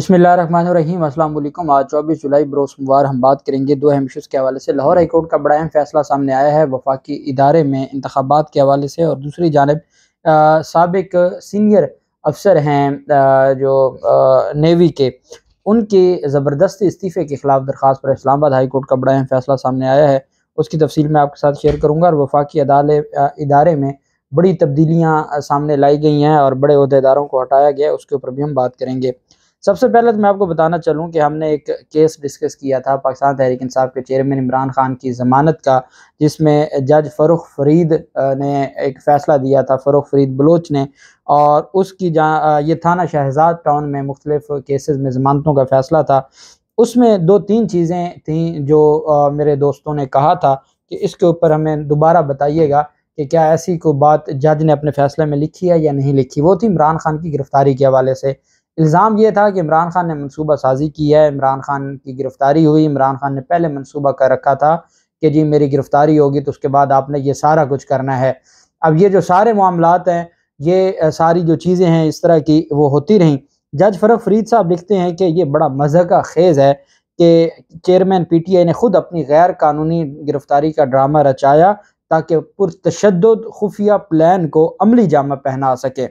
बसमिल अल्लाम आज चौबीस जुलाई सोमवार हम बात करेंगे दो अहम के हवाले से लाहौर हाईकोर्ट का बड़ा अहम फैसला सामने आया है वफाकी इदारे में इंतबात के हवाले से और दूसरी जानब सबक सीनियर अफसर हैं जो आ, नेवी के उनके ज़बरदस्त इस्तीफ़े के ख़िलाफ़ दरख्वास पर इस्लामाबाद हाईकोर्ट का बड़ा अहम फैसला सामने आया है उसकी तफसील मैं आपके साथ शेयर करूँगा और वफाकी इदारे में बड़ी तब्दीलियाँ सामने लाई गई हैं और बड़े अहदेदारों को हटाया गया है उसके ऊपर भी हम बात करेंगे सबसे पहले तो मैं आपको बताना चलूँ कि हमने एक केस डिस्कस किया था पाकिस्तान तहरीक इंसाफ के चेयरमैन इमरान खान की जमानत का जिसमें जज फ़रुख फरीद ने एक फ़ैसला दिया था फ़रुख फरीद बलोच ने और उसकी जहाँ ये थाना शहजाद टाउन में मुख्तलिफ केसेस में जमानतों का फ़ैसला था उसमें दो तीन चीज़ें थीं जो आ, मेरे दोस्तों ने कहा था कि इसके ऊपर हमें दोबारा बताइएगा कि क्या ऐसी कोई बात जज ने अपने फैसले में लिखी है या नहीं लिखी वो थी इमरान खान की गिरफ़्तारी के हवाले से इल्ज़ाम ये था कि इमरान खान ने मनसूबा साजी की है इमरान खान की गिरफ़्तारी हुई इमरान खान ने पहले मनसूबा कर रखा था कि जी मेरी गिरफ़्तारी होगी तो उसके बाद आपने ये सारा कुछ करना है अब ये जो सारे मामलात हैं ये सारी जो चीज़ें हैं इस तरह की वो होती रहीं जज फरक फरीद साहब लिखते हैं कि ये बड़ा मजह का खेज़ है कि चेयरमैन पी टी आई ने ख़ुद अपनी गैर कानूनी गिरफ़्तारी का ड्रामा रचाया ताकि पुरतशद खुफिया प्लान को अमली जामा पहना सके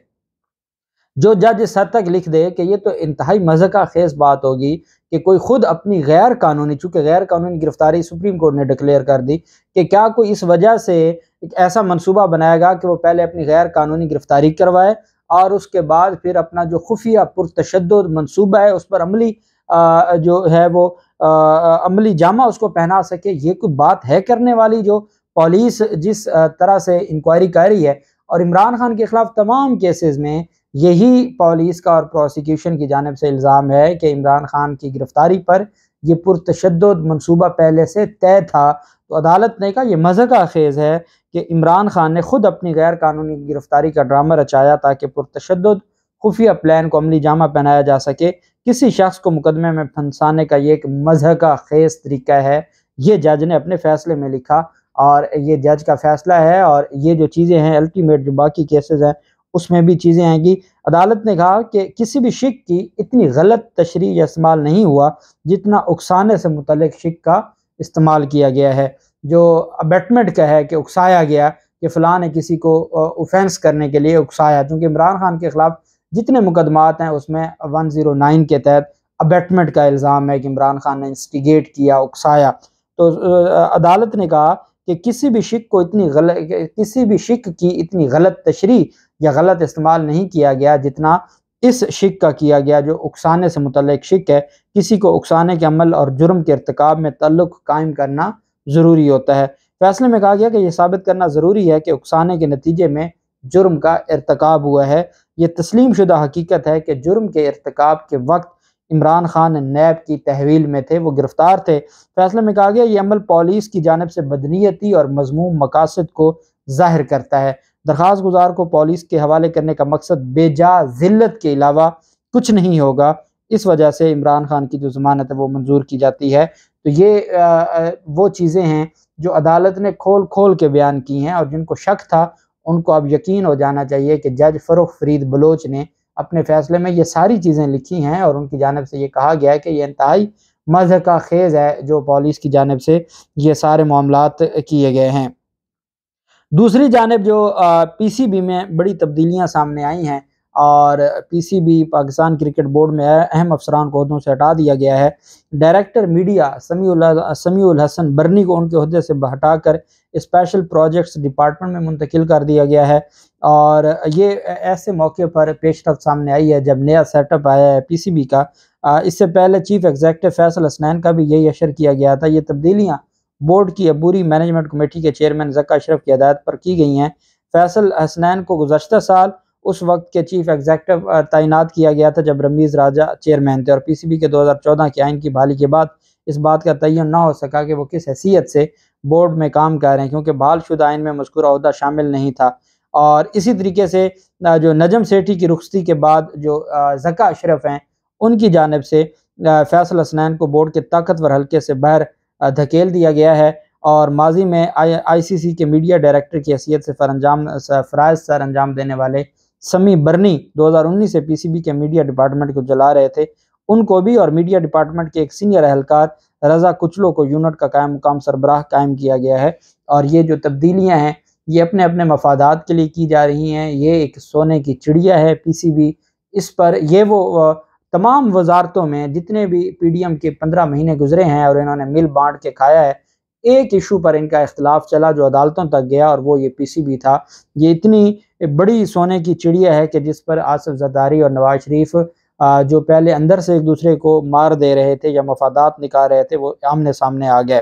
जो जज इस हद तक लिख दे कि ये तो इंतहाई का खेस बात होगी कि कोई ख़ुद अपनी गैर कानूनी चूंकि गैर कानूनी गिरफ्तारी सुप्रीम कोर्ट ने डिक्लेयर कर दी कि क्या कोई इस वजह से एक ऐसा मनसूबा बनाएगा कि वो पहले अपनी गैर कानूनी गिरफ्तारी करवाए और उसके बाद फिर अपना जो खुफिया पुरतशद मनसूबा है उस पर अमली आ, जो है वो आ, अमली जामा उसको पहना सके ये कोई बात है करने वाली जो पुलिस जिस तरह से इंक्वायरी कर रही है और इमरान खान के खिलाफ तमाम केसेस में यही पुलिस का और प्रोसिक्यूशन की जानब से इल्ज़ाम है कि इमरान खान की गिरफ़्तारी पर यह पुरतशद मनसूबा पहले से तय था तो अदालत ने कहा यह मजह का खेज़ है कि इमरान खान ने खुद अपनी गैर कानूनी गिरफ़्तारी का ड्रामा रचाया ताकि पुरतशद खुफिया प्लान को अमली जामा पहनाया जा सके किसी शख्स को मुकदमे में फंसाने का ये एक मज़ह का खेज तरीका है ये जज ने अपने फैसले में लिखा और ये जज का फैसला है और ये जो चीज़ें हैं अल्टीमेट जो बाकी केसेस हैं उसमें भी चीज़ें आएंगी अदालत ने कहा कि किसी भी शिक की इतनी गलत तशरी या इस्तेमाल नहीं हुआ जितना उकसाने से मुतलक शिक का इस्तेमाल किया गया है जो अबेटमेंट का है कि उकसाया गया कि फ़लाँ ने किसी को ऑफेंस करने के लिए उकसाया क्योंकि इमरान खान के ख़िलाफ़ जितने मुकदमात हैं उसमें वन ज़ीरो नाइन के तहत अबेटमेंट का इल्ज़ाम है कि इमरान खान ने इंस्टिगेट किया उकसाया तो अदालत ने कहा कि किसी भी शिक को इतनी गलत किसी भी शिक की इतनी गलत तशरी या गलत इस्तेमाल नहीं किया गया जितना इस शिक का किया गया जो उकसाने से मुतलक शिक है किसी को उकसाने के अमल और जुर्म के irतकब में तल्लक़ कायम करना ज़रूरी होता है फैसले में कहा गया कि यह साबित करना ज़रूरी है कि उकसाने के नतीजे में जुर्म का इरतक हुआ है यह तस्लीम शुदा हकीकत है कि जुर्म के irतकब के वक्त इमरान खान नैब की तहवील में थे वो गिरफ्तार थे फैसले में कहा गया ये अमल पॉलिस की जानब से बदनीयती और मजमूम मकासद को जाहिर करता है दरख्वास गुजार को पॉलिस के हवाले करने का मकसद बेजा जिल्लत के अलावा कुछ नहीं होगा इस वजह से इमरान खान की जो जमानत है वो मंजूर की जाती है तो ये आ, वो चीज़ें हैं जो अदालत ने खोल खोल के बयान की हैं और जिनको शक था उनको अब यकीन हो जाना चाहिए कि जज फ़रुख फरीद बलोच ने अपने फैसले में ये सारी चीज़ें लिखी हैं और उनकी जानब से ये कहा गया है कि यह इंतहाई मजह का खेज़ है जो पॉलिस की जानब से ये सारे मामला किए गए हैं दूसरी जानब जो पी सी बी में बड़ी तब्दीलियाँ सामने आई हैं और P C B Pakistan cricket board में अहम अफसरान को अहदों से हटा दिया गया है डायरेक्टर मीडिया समी समी हसन बर्नी को उनके अहदे से हटा कर स्पेशल प्रोजेक्ट्स डिपार्टमेंट में मुंतकिल कर दिया गया है और ये ऐसे मौके पर पेश रफ्त सामने आई है जब नया सेटअप आया है पीसीबी का आ, इससे पहले चीफ एग्जेक्टिव फैसल हसनैन का भी यही अशर किया गया था ये तब्दीलियाँ बोर्ड की अबूरी मैनेजमेंट कमेटी के चेयरमैन जक्का अशरफ की हदायत पर की गई हैं फैसल हसनैन को गुजशत साल उस वक्त के चीफ एग्जेक्टिव तैनात किया गया था जब रमीज़ राजा चेयरमैन थे और बी के चौदह के आइन की बहाली के बाद इस बात का तयन ना हो सका कि वो किस हैसियत से बोर्ड में काम कर रहे हैं क्योंकि बाल शुदा आइन में मस्कुरा उहदा शामिल नहीं था और इसी तरीके से जो नजम सेठी की रुखसती के बाद जो जका अशरफ हैं उनकी जानब से फैसल हसनैन को बोर्ड के ताकतवर हल्के से बाहर धकेल दिया गया है और माजी में आई आईसीसी के मीडिया डायरेक्टर की हैसियत से फरंजाम फ़राज सर अंजाम देने वाले समी बर्नी 2019 से पीसीबी के मीडिया डिपार्टमेंट को जला रहे थे उनको भी और मीडिया डिपार्टमेंट के एक सीनियर अहलकार रजा कुचलो को यूनिट का कायम मुकाम सरबराह कायम किया गया है और ये जो तब्दीलियाँ हैं ये अपने अपने मफादात के लिए की जा रही हैं ये एक सोने की चिड़िया है पीसीबी इस पर ये वो तमाम वजारतों में जितने भी पीडीएम के पंद्रह महीने गुजरे हैं और इन्होंने मिल बांट के खाया है एक इशू पर इनका इख्तलाफ चला जो अदालतों तक गया और वो ये पीसीबी था ये इतनी बड़ी सोने की चिड़िया है कि जिस पर आसफ जदारी और नवाज शरीफ जो पहले अंदर से एक दूसरे को मार दे रहे थे या मफादात निकाल रहे थे वो आमने सामने आ गए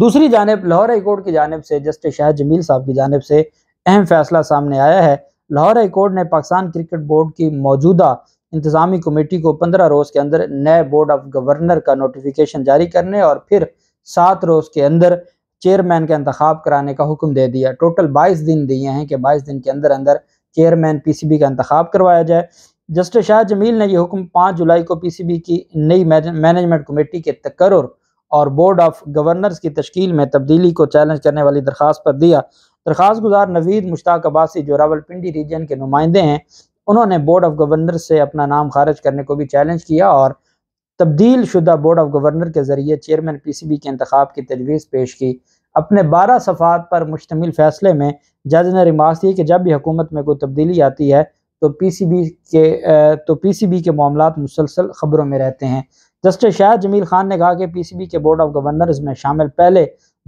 दूसरी जानब लाहौर हाईकोर्ट की जानब से जस्टिस शाह जमील साहब की जानब से अहम फैसला सामने आया है लाहौर हाईकोर्ट ने पाकिस्तान क्रिकेट बोर्ड की मौजूदा इंतजामी कमेटी को पंद्रह रोज के अंदर नए बोर्ड ऑफ गवर्नर का नोटिफिकेशन जारी करने और फिर सात रोज के अंदर चेयरमैन का इंतखा कराने का हुक्म दे दिया टोटल बाईस दिन दिए हैं कि बाईस दिन के अंदर अंदर चेयरमैन पी सी बी का इंतखा करवाया जाए जस्टिस शाह जमील ने यह हुक्म पाँच जुलाई को पी सी बी की नई मैनेजमेंट कमेटी के तकर और बोर्ड ऑफ गवर्नर्स की तश्कील में तब्दीली को चैलेंज करने वाली दरख्वास्त पर दिया दरख्वास्त गुजार नवीद मुश्ताक अब्बासी जो रावलपिंडी रीजन के नुमाइंदे हैं उन्होंने बोर्ड ऑफ गवर्नर से अपना नाम खारिज करने को भी चैलेंज किया और तब्दील शुदा बोर्ड ऑफ गवर्नर के जरिए चेयरमैन पी सी बी के इंतखाब की तजवीज़ पेश की अपने बारह सफ़ात पर मुश्तमिल फैसले में जज ने रिमार्क दी कि जब भी हुकूमत में कोई तब्दीली आती है तो पी सी बी के तो पी सी बी के मामला मुसलसल खबरों में रहते हैं जस्टिस शाह जमील खान ने कहा कि पीसीबी के बोर्ड ऑफ गवर्नर में शामिल पहले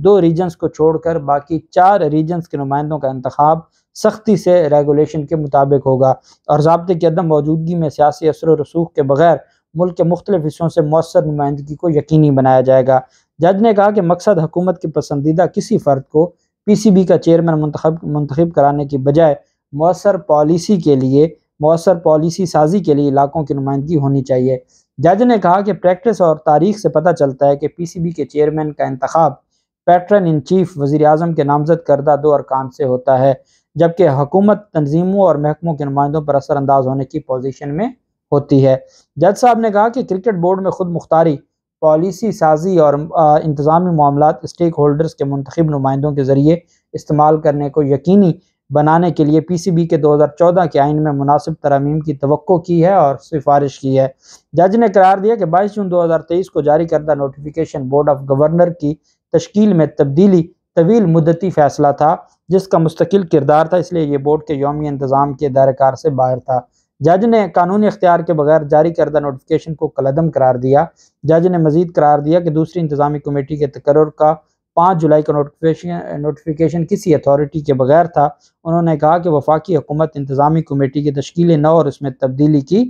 दो रीजन्स को छोड़कर बाकी चार रीजन्स के नुमाइंदों का इंतखब सख्ती से रेगुलेशन के मुताबिक होगा और जबते की अदम मौजूदगी में सियासी असर रसूख के बगैर मुल्क के मुख्त हिस्सों से मौसर नुमाइंदगी को यकीनी बनाया जाएगा जज ने कहा कि मकसद हुकूमत के पसंदीदा किसी फर्द को पी सी बी का चेयरमैन मंतखब मंतखब कराने की बजाय मौसर पॉलिसी के लिए मौसर पॉलिसी साजी के लिए इलाकों की नुमाइंदगी होनी चाहिए जज ने कहा कि प्रैक्टिस और तारीख से पता चलता है कि पीसीबी के चेयरमैन का इंतखब पैटर्न इन चीफ वज़ी अजम के नामजद करदा दो अरकान से होता है जबकि हुकूमत तनजीमों और महकमों के नुमाइंदों पर असरानंदाज होने की पोजिशन में होती है जज साहब ने कहा कि क्रिकेट बोर्ड में खुद मुख्तारी पॉलिसी साजी और इंतज़ामी मामला स्टेक होल्डर्स के मंतखब नुमाइंदों के ज़रिए इस्तेमाल करने को यकीनी बनाने के लिए पीसीबी के 2014 के आइन में मुनासिब तरामीम की तो की है और सिफारिश की है जज ने करार दिया कि 22 जून 2023 को जारी करदा नोटिफिकेशन बोर्ड ऑफ गवर्नर की तश्कील में तब्दीली तवील मुद्दती फैसला था जिसका मुस्तकिल किरदार था इसलिए ये बोर्ड के योमी इंतज़ाम के दायरेकार से बाहर था जज ने कानूनी अख्तियार के बगैर जारी करदा नोटिफिकेशन को कलदम करार दिया जज ने मजीद करार दिया कि दूसरी इंतजामी कमेटी के तकर का पाँच जुलाई का नोटिफिकेशन नोटिफिकेशन किसी अथॉरिटी के बगैर था उन्होंने कहा कि वफाकी हुकूमत इंतजामी कमेटी की तश्ील न और उसमें तब्दीली की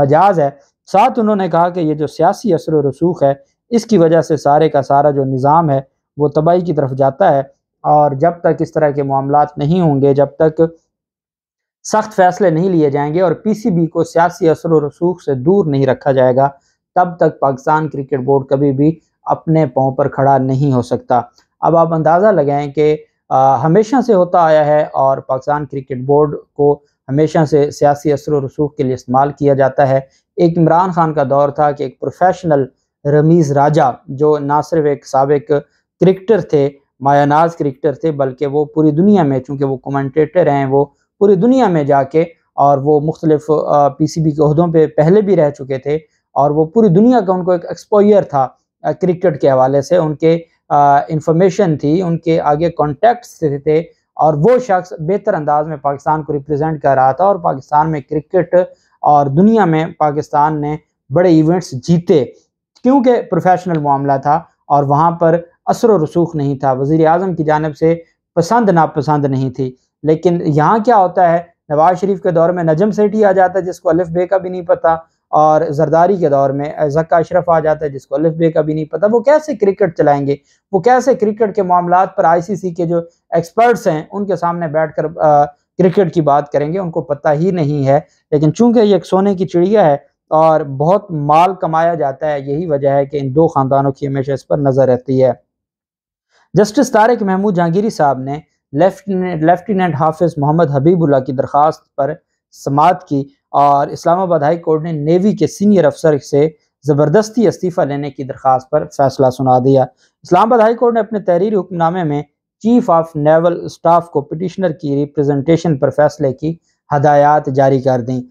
मजाज है साथ उन्होंने कहा कि ये जो सियासी असर रसूख है इसकी वजह से सारे का सारा जो निज़ाम है वो तबाही की तरफ जाता है और जब तक इस तरह के मामला नहीं होंगे जब तक सख्त फैसले नहीं लिए जाएंगे और पी सी बी को सियासी असर रसूख से दूर नहीं रखा जाएगा तब तक पाकिस्तान क्रिकेट बोर्ड कभी भी अपने पाँव पर खड़ा नहीं हो सकता अब आप अंदाज़ा लगाएं कि हमेशा से होता आया है और पाकिस्तान क्रिकेट बोर्ड को हमेशा से सियासी असर रसूख के लिए इस्तेमाल किया जाता है एक इमरान खान का दौर था कि एक प्रोफेशनल रमीज़ राजा जो ना सिर्फ एक सबक क्रिकेटर थे मायानाज क्रिकेटर थे बल्कि वो पूरी दुनिया में चूँकि वो कमेंटेटर हैं वो पूरी दुनिया में जाके और वो मुख्तलिफ पी सी बी के अहदों पर पहले भी रह चुके थे और वो पूरी दुनिया का उनको एक एक्सपोयर था क्रिकेट के हवाले से उनके इंफॉर्मेशन थी उनके आगे कॉन्टैक्ट्स थे, थे और वो शख्स बेहतर अंदाज में पाकिस्तान को रिप्रेजेंट कर रहा था और पाकिस्तान में क्रिकेट और दुनिया में पाकिस्तान ने बड़े इवेंट्स जीते क्योंकि प्रोफेशनल मामला था और वहाँ पर असर रसूख नहीं था वज़ी अजम की जानब से पसंद नापसंद नहीं थी लेकिन यहाँ क्या होता है नवाज शरीफ के दौर में नजम सेठी आ जाता है जिसको अलिफ बे का भी नहीं पता और जरदारी के दौर में जक्का अशरफ आ जाता है जिसको अलिफ बे का भी नहीं पता वो कैसे क्रिकेट चलाएंगे वो कैसे क्रिकेट के मामला पर आईसीसी के जो एक्सपर्ट्स हैं उनके सामने बैठ कर आ, क्रिकेट की बात करेंगे उनको पता ही नहीं है लेकिन चूंकि ये एक सोने की चिड़िया है और बहुत माल कमाया जाता है यही वजह है कि इन दो ख़ानदानों की हमेशा इस पर नज़र रहती है जस्टिस तारक महमूद जहांगीरी साहब ने लेफ्टिनेंट लेफ्टिनेंट हाफिज मोहम्मद हबीबुल्ला की दरख्वास्त पर समात की और इस्लामाबाद हाई कोर्ट ने नेवी के सीनियर अफसर से ज़बरदस्ती इस्तीफ़ा लेने की दरख्वास्त पर फैसला सुना दिया इस्लामाबाद हाई कोर्ट ने अपने तहरीर हुक्मनामे में चीफ ऑफ नेवल स्टाफ को पिटिशनर की रिप्रेजेंटेशन पर फैसले की हदायत जारी कर दी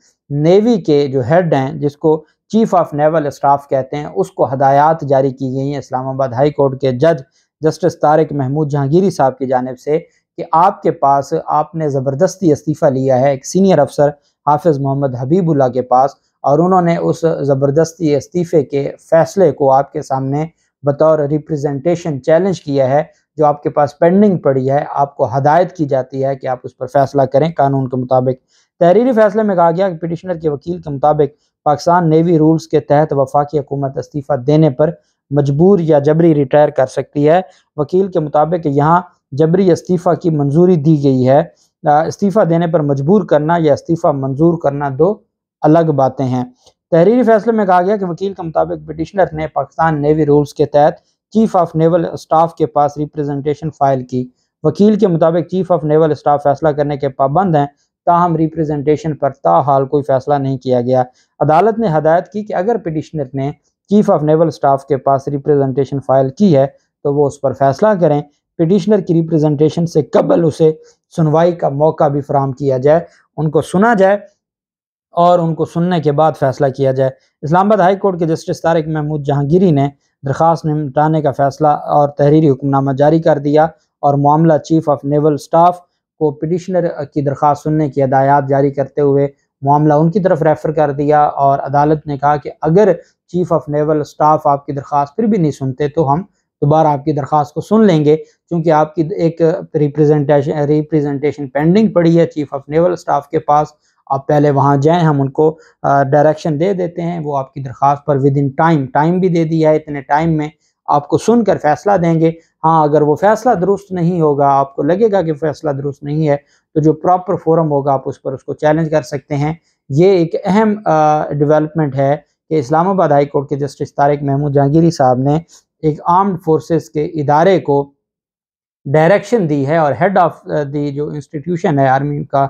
नेवी के जो हेड हैं जिसको चीफ ऑफ नेवल स्टाफ कहते हैं उसको हदायत जारी की गई हैं इस्लामाबाद हाई कोर्ट के जज जस्टिस तारिक महमूद जहांगीरी साहब की जानब से कि आपके पास आपने ज़बरदस्ती इस्तीफ़ा लिया है एक सीनियर अफसर हाफिज़ मोहम्मद हबीबुल्ला के पास और उन्होंने उस ज़बरदस्ती इस्तीफ़े के फ़ैसले को आपके सामने बतौर रिप्रजेंटेशन चैलेंज किया है जो आपके पास पेंडिंग पड़ी है आपको हदायत की जाती है कि आप उस पर फैसला करें कानून के मुताबिक तहरीरी फैसले में कहा गया कि पिटिशनर के वकील के मुताबिक पाकिस्तान नेवी रूल्स के तहत वफाकी हुकूमत इस्तीफ़ा देने पर मजबूर या जबरी रिटायर कर सकती है वकील के मुताबिक यहाँ जबरी इस्तीफ़ा की मंजूरी दी गई है इस्तीफ़ा देने पर मजबूर करना या इस्तीफ़ा मंजूर करना दो अलग बातें हैं तहरीरी फैसले में कहा गया कि वकील के मुताबिक पिटिशनर ने पाकिस्तान नेवी रूल्स के तहत चीफ ऑफ नेवल स्टाफ के पास रिप्रेजेंटेशन फाइल की वकील के मुताबिक चीफ ऑफ नेवल स्टाफ फैसला करने के पाबंद हैं ताहम रिप्रेजेंटेशन पर ताहाल कोई फैसला नहीं किया गया अदालत ने हदायत की कि अगर पिटिशनर ने चीफ ऑफ नेवल स्टाफ के पास रिप्रेजेंटेशन फाइल की है तो वो उस पर फैसला करें पिटिशनर की रिप्रेजेंटेशन से कबल उसे सुनवाई का मौका भी फ्राहम किया जाए उनको सुना जाए और उनको सुनने के बाद फैसला किया जाए इस्लामाबाद हाई कोर्ट के जस्टिस तारिक महमूद जहांगीरी ने दरख्वास्त निपटाने का फैसला और तहरीरी हुक्मनामा जारी कर दिया और मामला चीफ ऑफ नेवल स्टाफ को पिटिशनर की दरख्वास्त सुनने की हदायत जारी करते हुए मामला उनकी तरफ रेफर कर दिया और अदालत ने कहा कि अगर चीफ ऑफ नेवल स्टाफ आपकी दरख्वास्त फिर भी नहीं सुनते तो हम दोबारा आपकी दरख्वास्त को सुन लेंगे क्योंकि आपकी एक रिप्रेजेंटेशन रिप्रेजेंटेशन पेंडिंग पड़ी है चीफ ऑफ नेवल स्टाफ के पास आप पहले वहाँ जाएं हम उनको डायरेक्शन दे देते हैं वो आपकी दरख्वास्त पर विद इन टाइम टाइम भी दे दिया है इतने टाइम में आपको सुनकर फैसला देंगे हाँ अगर वो फैसला दुरुस्त नहीं होगा आपको लगेगा कि फैसला दुरुस्त नहीं है तो जो प्रॉपर फोरम होगा आप उस पर उसको चैलेंज कर सकते हैं ये एक अहम डेवलपमेंट है कि इस्लामाबाद हाई कोर्ट के जस्टिस तारिक महमूद जहांगीरी साहब ने एक आर्म्ड फोर्सेस के इदारे को डायरेक्शन दी है और हेड ऑफ दी जो इंस्टीट्यूशन है आर्मी का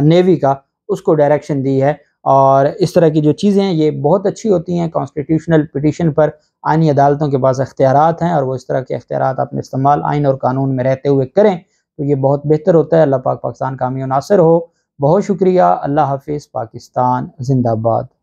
नेवी uh, का उसको डायरेक्शन दी है और इस तरह की जो चीज़ें हैं ये बहुत अच्छी होती हैं कॉन्स्टिट्यूशनल पिटिशन पर आइनी अदालतों के पास अख्तियार हैं और वो इस तरह के अख्तियार अपने इस्तेमाल आइन और कानून में रहते हुए करें तो ये बहुत बेहतर होता है अल्लाह पाक पाकिस्तान कामी नासर हो बहुत शुक्रिया अल्लाह हाफिज़ पाकिस्तान जिंदाबाद